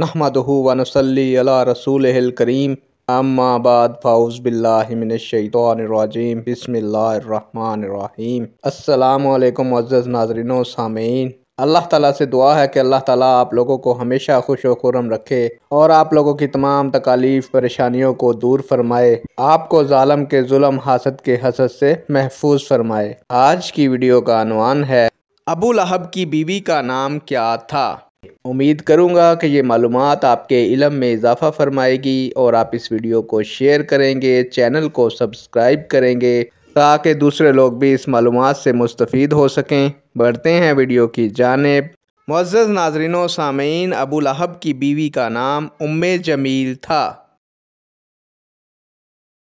नहमदहू वनसली अला रसूल करीम अम्माबाद फ़ाउज़बिल्लाशैतरजीम बसमीम अल्लाम अज़्ज़ नाजरिन सामीन अल्लाह ताला से दुआ है कि अल्लाह ताला आप लोगों को हमेशा खुश व खुरम रखे और आप लोगों की तमाम तकालीफ परेशानियों को दूर फरमाए आपको ालम के जुल्म हासद के हसद से महफूज फरमाए आज की वीडियो का अनवान है अबू लहब की बीवी का नाम क्या था उम्मीद करूंगा कि ये मालूम आपके इलम में इजाफा फरमाएगी और आप इस वीडियो को शेयर करेंगे चैनल को सब्सक्राइब करेंगे ताकि दूसरे लोग भी इस मालूम से मुस्तफ़ हो सकें बढ़ते हैं वीडियो की जानब मुज्ज़ नाजरीनों सामीन अबू लहब की बीवी का नाम उम्म जमील था